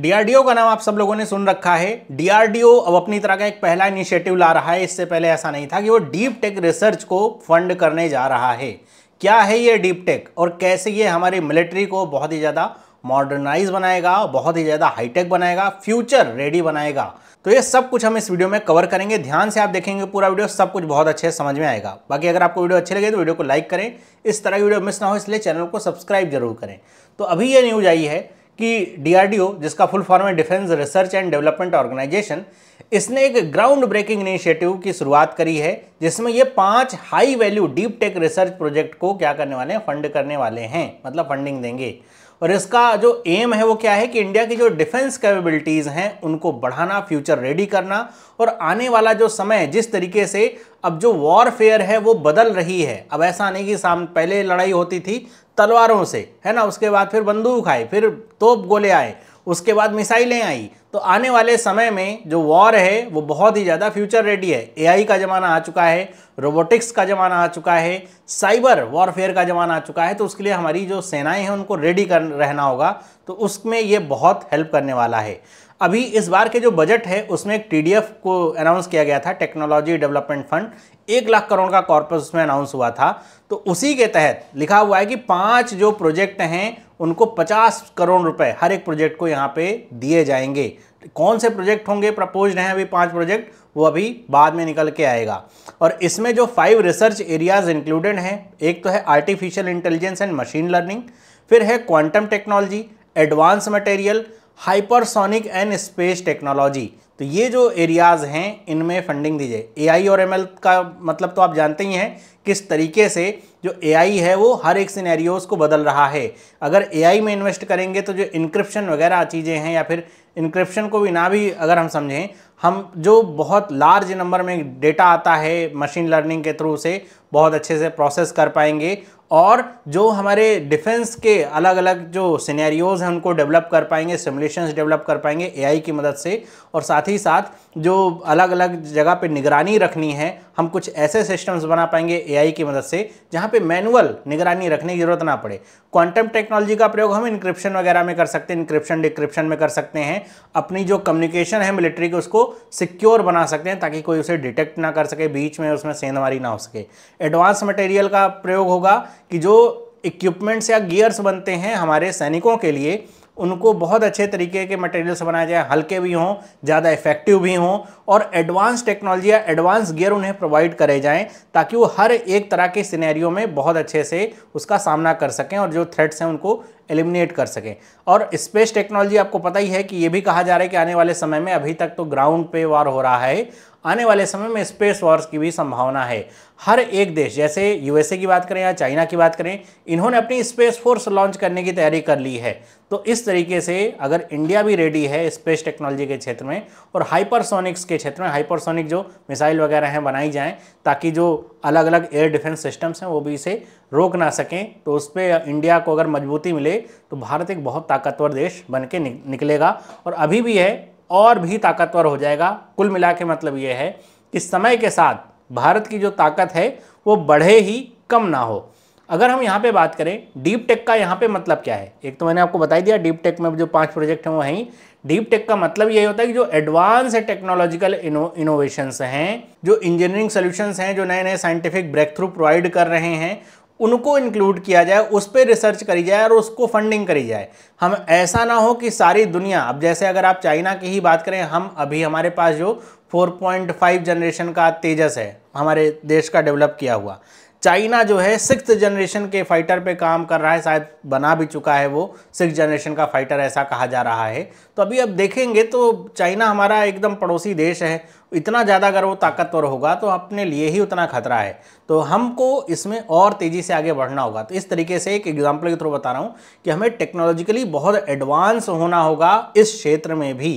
DRDO का नाम आप सब लोगों ने सुन रखा है डीआरडीओ अब अपनी तरह का एक पहला इनिशिएटिव ला रहा है इससे पहले ऐसा नहीं था कि वो डीप टेक रिसर्च को फंड करने जा रहा है क्या है ये डीप टेक और कैसे ये हमारी मिलिट्री को बहुत ही ज़्यादा मॉडर्नाइज बनाएगा बहुत ही ज़्यादा हाईटेक बनाएगा फ्यूचर रेडी बनाएगा तो ये सब कुछ हम इस वीडियो में कवर करेंगे ध्यान से आप देखेंगे पूरा वीडियो सब कुछ बहुत अच्छे समझ में आएगा बाकी अगर आपको वीडियो अच्छे लगे तो वीडियो को लाइक करें इस तरह की वीडियो मिस ना हो इसलिए चैनल को सब्सक्राइब जरूर करें तो अभी ये न्यूज आई है कि डीआरडीओ जिसका फुल फॉर्म है defence research and development organisation इसने एक ग्राउंड ब्रेकिंग इनिशिएटिव की शुरुआत करी है जिसमें ये पांच high value deep tech research project को क्या करने वाले हैं फंड करने वाले हैं मतलब फंडिंग देंगे और इसका जो एम है वो क्या है कि इंडिया की जो डिफेंस कैपेबिलिटीज़ हैं उनको बढ़ाना फ्यूचर रेडी करना और आने वाला जो समय जिस तरीके से अब जो वॉरफेयर है वो बदल रही है अब ऐसा नहीं कि साम पहले लड़ाई होती थी तलवारों से है ना उसके बाद फिर बंदूक आए फिर तोप गोले आए उसके बाद मिसाइलें आई तो आने वाले समय में जो वॉर है वो बहुत ही ज़्यादा फ्यूचर रेडी है एआई का ज़माना आ चुका है रोबोटिक्स का ज़माना आ चुका है साइबर वॉरफेयर का ज़माना आ चुका है तो उसके लिए हमारी जो सेनाएं हैं उनको रेडी कर रहना होगा तो उसमें ये बहुत हेल्प करने वाला है अभी इस बार के जो बजट है उसमें एक टी को अनाउंस किया गया था टेक्नोलॉजी डेवलपमेंट फंड एक लाख करोड़ का कॉर्पस उसमें अनाउंस हुआ था तो उसी के तहत लिखा हुआ है कि पांच जो प्रोजेक्ट हैं उनको 50 करोड़ रुपए हर एक प्रोजेक्ट को यहाँ पे दिए जाएंगे तो कौन से प्रोजेक्ट होंगे प्रपोज हैं अभी पांच प्रोजेक्ट वो अभी बाद में निकल के आएगा और इसमें जो फाइव रिसर्च एरियाज इंक्लूडेड हैं एक तो है artificial intelligence and machine learning फिर है quantum technology advance material hypersonic and space technology तो ये जो एरियाज़ हैं इनमें फंडिंग दी जाए एआई और एमएल का मतलब तो आप जानते ही हैं किस तरीके से जो एआई है वो हर एक सिनेरियोज़ को बदल रहा है अगर एआई में इन्वेस्ट करेंगे तो जो इंक्रिप्शन वगैरह चीज़ें हैं या फिर इंक्रिप्शन को भी ना भी अगर हम समझें हम जो बहुत लार्ज नंबर में डेटा आता है मशीन लर्निंग के थ्रू से बहुत अच्छे से प्रोसेस कर पाएंगे और जो हमारे डिफेंस के अलग अलग जो सिनेरियोज़ हैं उनको डेवलप कर पाएंगे सिमुलेशंस डेवलप कर पाएंगे एआई की मदद से और साथ ही साथ जो अलग अलग जगह पे निगरानी रखनी है हम कुछ ऐसे सिस्टम्स बना पाएंगे एआई की मदद से जहाँ पे मैनुअल निगरानी रखने की जरूरत ना पड़े क्वांटम टेक्नोलॉजी का प्रयोग हम इंक्रिप्शन वगैरह में कर सकते हैं इंक्रिप्शन डिक्रिप्शन में कर सकते हैं अपनी जो कम्युनिकेशन है मिलिट्री की उसको सिक्योर बना सकते हैं ताकि कोई उसे डिटेक्ट ना कर सके बीच में उसमें सेंधमारी ना हो सके एडवांस मटेरियल का प्रयोग होगा कि जो इक्विपमेंट्स या गियर्स बनते हैं हमारे सैनिकों के लिए उनको बहुत अच्छे तरीके के मटेरियल्स बनाए जाए हल्के भी हों ज़्यादा इफेक्टिव भी हों और एडवांस टेक्नोलॉजी या एडवांस गियर उन्हें प्रोवाइड करे जाएँ ताकि वो हर एक तरह के सिनेरियो में बहुत अच्छे से उसका सामना कर सकें और जो थ्रेट्स हैं उनको एलिमिनेट कर सकें और स्पेस टेक्नोलॉजी आपको पता ही है कि ये भी कहा जा रहा है कि आने वाले समय में अभी तक तो ग्राउंड पे वार हो रहा है आने वाले समय में स्पेस वॉर्स की भी संभावना है हर एक देश जैसे यूएसए की बात करें या चाइना की बात करें इन्होंने अपनी स्पेस फोर्स लॉन्च करने की तैयारी कर ली है तो इस तरीके से अगर इंडिया भी रेडी है स्पेस टेक्नोलॉजी के क्षेत्र में और हाइपरसोनिक्स के क्षेत्र में हाइपरसोनिक जो मिसाइल वगैरह हैं बनाई जाएँ ताकि जो अलग अलग एयर डिफेंस सिस्टम्स हैं वो भी इसे रोक ना सकें तो उस पर इंडिया को अगर मजबूती मिले तो भारत एक बहुत ताकतवर देश बन के निकलेगा और अभी भी है और भी ताकतवर हो जाएगा कुल मिला के मतलब ये है कि समय के साथ भारत की जो ताकत है वो बढ़े ही कम ना हो अगर हम यहाँ पे बात करें डीप टेक का यहाँ पे मतलब क्या है एक तो मैंने आपको बताई दिया डीप टेक में जो पांच प्रोजेक्ट हैं वो हैं डीप टेक का मतलब यही होता है कि जो एडवांस टेक्नोलॉजिकल इनोवेशंस हैं जो इंजीनियरिंग सोल्यूशंस हैं जो नए नए साइंटिफिक ब्रेक थ्रू प्रोवाइड कर रहे हैं उनको इंक्लूड किया जाए उस पर रिसर्च करी जाए और उसको फंडिंग करी जाए हम ऐसा ना हो कि सारी दुनिया अब जैसे अगर आप चाइना की ही बात करें हम अभी हमारे पास जो 4.5 जनरेशन का तेजस है हमारे देश का डेवलप किया हुआ चाइना जो है सिक्स जनरेशन के फाइटर पे काम कर रहा है शायद बना भी चुका है वो सिक्स जनरेशन का फाइटर ऐसा कहा जा रहा है तो अभी अब देखेंगे तो चाइना हमारा एकदम पड़ोसी देश है इतना ज़्यादा अगर वो ताकतवर होगा तो अपने लिए ही उतना खतरा है तो हमको इसमें और तेज़ी से आगे बढ़ना होगा तो इस तरीके से एक एग्जाम्पल के थ्रू बता रहा हूँ कि हमें टेक्नोलॉजिकली बहुत एडवांस होना होगा इस क्षेत्र में भी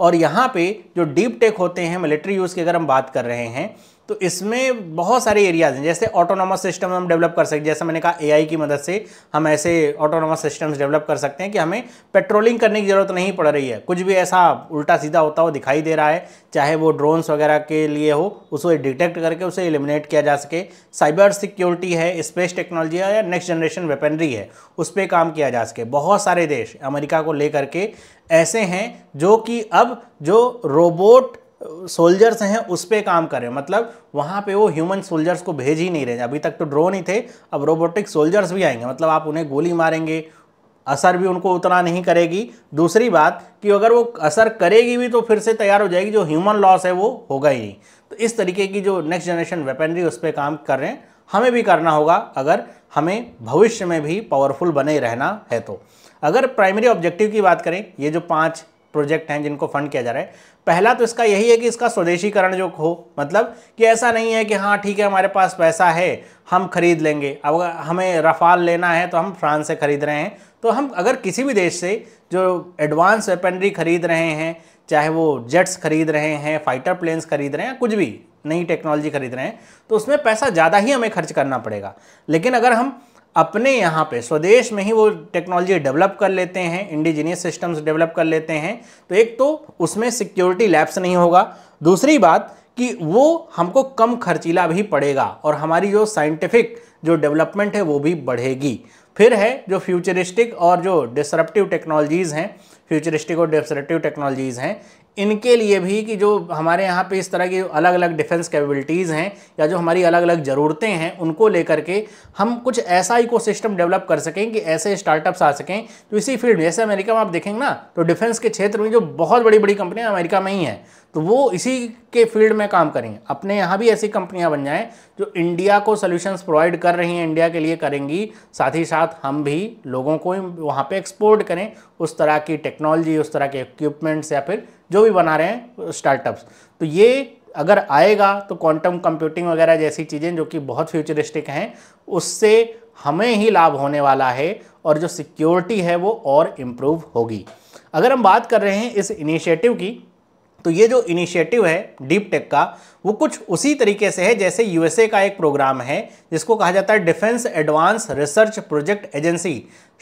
और यहाँ पे जो डीप टेक होते हैं मिलिट्री यूज़ की अगर हम बात कर रहे हैं तो इसमें बहुत सारे एरियाज हैं जैसे ऑटोनॉमस सिस्टम हम डेवलप कर सकते हैं जैसे मैंने कहा एआई की मदद से हम ऐसे ऑटोनॉमस सिस्टम्स डेवलप कर सकते हैं कि हमें पेट्रोलिंग करने की ज़रूरत नहीं पड़ रही है कुछ भी ऐसा उल्टा सीधा होता हो दिखाई दे रहा है चाहे वो ड्रोन्स वगैरह के लिए हो उसे डिटेक्ट करके उसे एलिमिनेट किया जा सके साइबर सिक्योरिटी है स्पेस टेक्नोलॉजी है या नेक्स्ट जनरेशन वेपनरी है उस पर काम किया जा सके बहुत सारे देश अमेरिका को लेकर के ऐसे हैं जो कि अब जो रोबोट सोल्जर्स हैं उस पर काम कर रहे हैं मतलब वहाँ पे वो ह्यूमन सोल्जर्स को भेज ही नहीं रहे अभी तक तो ड्रोन ही थे अब रोबोटिक सोल्जर्स भी आएंगे मतलब आप उन्हें गोली मारेंगे असर भी उनको उतना नहीं करेगी दूसरी बात कि अगर वो असर करेगी भी तो फिर से तैयार हो जाएगी जो ह्यूमन लॉस है वो होगा ही नहीं तो इस तरीके की जो नेक्स्ट जनरेशन वेपनरी उस पर काम कर रहे हैं हमें भी करना होगा अगर हमें भविष्य में भी पावरफुल बने रहना है तो अगर प्राइमरी ऑब्जेक्टिव की बात करें ये जो पाँच प्रोजेक्ट हैं जिनको फंड किया जा रहा है पहला तो इसका यही है कि इसका स्वदेशीकरण जो हो मतलब कि ऐसा नहीं है कि हाँ ठीक है हमारे पास पैसा है हम खरीद लेंगे अब हमें रफाल लेना है तो हम फ्रांस से खरीद रहे हैं तो हम अगर किसी भी देश से जो एडवांस वेपनरी खरीद रहे हैं चाहे वो जेट्स खरीद रहे हैं फाइटर प्लेन्स खरीद रहे हैं कुछ भी नई टेक्नोलॉजी खरीद रहे हैं तो उसमें पैसा ज़्यादा ही हमें खर्च करना पड़ेगा लेकिन अगर हम अपने यहाँ पे स्वदेश में ही वो टेक्नोलॉजी डेवलप कर लेते हैं इंडिजीनियस सिस्टम्स डेवलप कर लेते हैं तो एक तो उसमें सिक्योरिटी लैप्स नहीं होगा दूसरी बात कि वो हमको कम खर्चीला भी पड़ेगा और हमारी जो साइंटिफिक जो डेवलपमेंट है वो भी बढ़ेगी फिर है जो फ्यूचरिस्टिक और जो डिसरप्टिव टेक्नोलॉजीज़ हैं फ्यूचरिस्टिक और डिसरप्टिव टेक्नोलॉजीज़ हैं इनके लिए भी कि जो हमारे यहाँ पे इस तरह की अलग अलग डिफेंस कैपेबिलिटीज़ हैं या जो हमारी अलग अलग ज़रूरतें हैं उनको लेकर के हम कुछ ऐसा इकोसिस्टम डेवलप कर सकें कि ऐसे स्टार्टअप्स आ सकें तो इसी फील्ड में जैसे अमेरिका में आप देखेंगे ना तो डिफेंस के क्षेत्र में जो बहुत बड़ी बड़ी कंपनियाँ अमेरिका में ही हैं तो वो इसी के फील्ड में काम करेंगे अपने यहाँ भी ऐसी कंपनियाँ बन जाएँ जो इंडिया को सोल्यूशंस प्रोवाइड कर रही हैं इंडिया के लिए करेंगी साथ ही साथ हम भी लोगों को वहाँ पर एक्सपोर्ट करें उस तरह की टेक्नोलॉजी उस तरह के इक्विपमेंट्स या फिर जो भी बना रहे हैं स्टार्टअप्स तो ये अगर आएगा तो क्वांटम कंप्यूटिंग वगैरह जैसी चीज़ें जो कि बहुत फ्यूचरिस्टिक हैं उससे हमें ही लाभ होने वाला है और जो सिक्योरिटी है वो और इम्प्रूव होगी अगर हम बात कर रहे हैं इस इनिशिएटिव की तो ये जो इनिशिएटिव है डीप टेक का वो कुछ उसी तरीके से है जैसे यूएसए का एक प्रोग्राम है जिसको कहा जाता है defence advance research project agency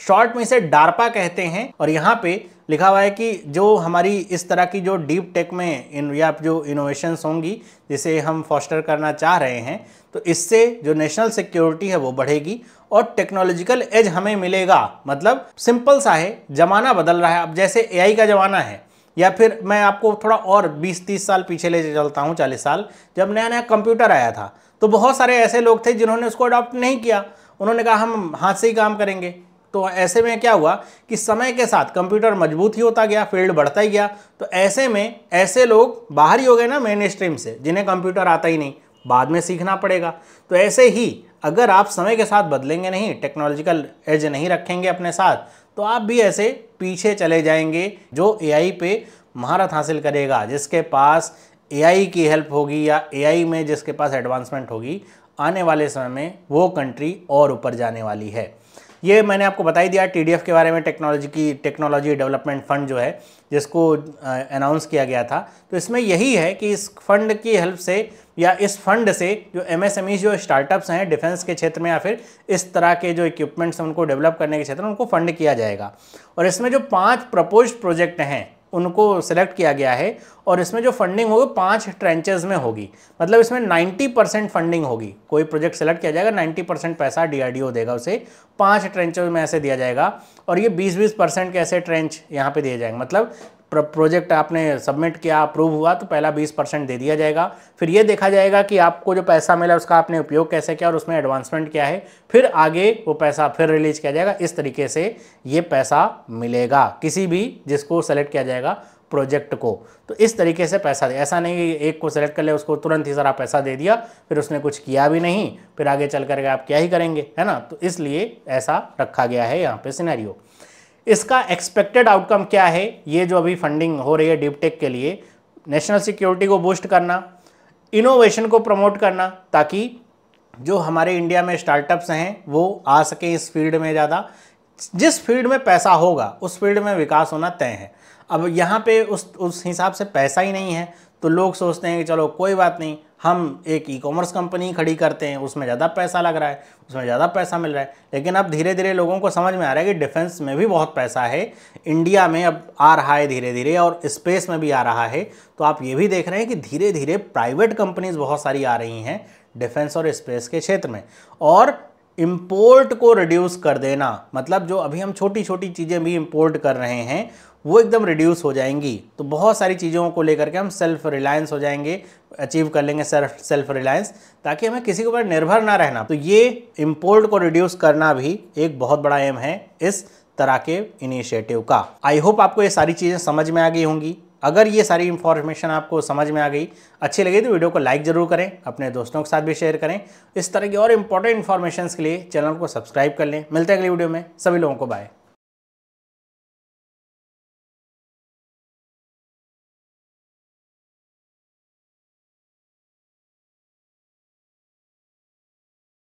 short में इसे डार्पा कहते हैं और यहाँ पे लिखा हुआ है कि जो हमारी इस तरह की जो डीप टेक में इन या जो इनोवेशंस होंगी जिसे हम फॉस्टर करना चाह रहे हैं तो इससे जो नेशनल सिक्योरिटी है वो बढ़ेगी और टेक्नोलॉजिकल एज हमें मिलेगा मतलब सिंपल सा है ज़माना बदल रहा है अब जैसे ए का ज़माना है या फिर मैं आपको थोड़ा और 20-30 साल पीछे ले चलता हूँ 40 साल जब नया नया कंप्यूटर आया था तो बहुत सारे ऐसे लोग थे जिन्होंने उसको अडॉप्ट नहीं किया उन्होंने कहा हम हाथ से ही काम करेंगे तो ऐसे में क्या हुआ कि समय के साथ कंप्यूटर मजबूत ही होता गया फील्ड बढ़ता ही गया तो ऐसे में ऐसे लोग बाहर ही हो गए ना मेन स्ट्रीम से जिन्हें कंप्यूटर आता ही नहीं बाद में सीखना पड़ेगा तो ऐसे ही अगर आप समय के साथ बदलेंगे नहीं टेक्नोलॉजिकल एज नहीं रखेंगे अपने साथ तो आप भी ऐसे पीछे चले जाएंगे जो ए पे महारत हासिल करेगा जिसके पास ए की हेल्प होगी या ए में जिसके पास एडवांसमेंट होगी आने वाले समय में वो कंट्री और ऊपर जाने वाली है ये मैंने आपको बताई दिया टी के बारे में टेक्नोलॉजी की टेक्नोलॉजी डेवलपमेंट फंड जो है जिसको अनाउंस किया गया था तो इसमें यही है कि इस फंड की हेल्प से या इस फंड से जो ई e जो स्टार्टअप्स हैं डिफेंस के क्षेत्र में या फिर इस तरह के जो इक्विपमेंट्स हैं उनको डेवलप करने के क्षेत्र में उनको फंड किया जाएगा और इसमें जो पाँच प्रपोज प्रोजेक्ट हैं उनको सेलेक्ट किया गया है और इसमें जो फंडिंग होगी पांच ट्रेंचेज में होगी मतलब इसमें 90 परसेंट फंडिंग होगी कोई प्रोजेक्ट सेलेक्ट किया जाएगा 90 परसेंट पैसा डीआरडीओ देगा उसे पांच ट्रेंचेज में ऐसे दिया जाएगा और ये 20-20 परसेंट के ऐसे ट्रेंच यहाँ पे दिए जाएंगे मतलब प्रोजेक्ट आपने सबमिट किया अप्रूव हुआ तो पहला 20 परसेंट दे दिया जाएगा फिर ये देखा जाएगा कि आपको जो पैसा मिला उसका आपने उपयोग कैसे किया और उसमें एडवांसमेंट क्या है फिर आगे वो पैसा फिर रिलीज किया जाएगा इस तरीके से ये पैसा मिलेगा किसी भी जिसको सेलेक्ट किया जाएगा प्रोजेक्ट को तो इस तरीके से पैसा दे ऐसा नहीं कि एक को सेलेक्ट कर ले उसको तुरंत ही सारा पैसा दे दिया फिर उसने कुछ किया भी नहीं फिर आगे चल करके आप क्या ही करेंगे है ना तो इसलिए ऐसा रखा गया है यहाँ पे सिनेरियो इसका एक्सपेक्टेड आउटकम क्या है ये जो अभी फंडिंग हो रही है डिपटेक के लिए नेशनल सिक्योरिटी को बूस्ट करना इनोवेशन को प्रमोट करना ताकि जो हमारे इंडिया में स्टार्टअप्स हैं वो आ सकें इस फील्ड में ज़्यादा जिस फील्ड में पैसा होगा उस फील्ड में विकास होना तय है अब यहाँ पे उस उस हिसाब से पैसा ही नहीं है तो लोग सोचते हैं कि चलो कोई बात नहीं हम एक ई कॉमर्स कंपनी खड़ी करते हैं उसमें ज़्यादा पैसा लग रहा है उसमें ज़्यादा पैसा मिल रहा है लेकिन अब धीरे धीरे लोगों को समझ में आ रहा है कि डिफेंस में भी बहुत पैसा है इंडिया में अब आ रहा है धीरे धीरे और स्पेस में भी आ रहा है तो आप ये भी देख रहे हैं कि धीरे धीरे प्राइवेट कंपनीज बहुत सारी आ रही हैं डिफेंस और स्पेस के क्षेत्र में और इम्पोर्ट को रिड्यूस कर देना मतलब जो अभी हम छोटी छोटी चीज़ें भी इम्पोर्ट कर रहे हैं वो एकदम रिड्यूस हो जाएंगी तो बहुत सारी चीज़ों को लेकर के हम सेल्फ रिलायंस हो जाएंगे अचीव कर लेंगे सेल्फ सेल्फ रिलायंस ताकि हमें किसी के ऊपर निर्भर ना रहना तो ये इम्पोर्ट को रिड्यूस करना भी एक बहुत बड़ा एम है इस तरह के इनिशिएटिव का आई होप आपको ये सारी चीज़ें समझ में आ गई होंगी अगर ये सारी इन्फॉर्मेशन आपको समझ में आ गई अच्छी लगी तो वीडियो को लाइक जरूर करें अपने दोस्तों के साथ भी शेयर करें इस तरह की और इंपॉर्टेंट इन्फॉर्मेशन के लिए चैनल को सब्सक्राइब कर लें मिलते हैं अगली वीडियो में सभी लोगों को बाय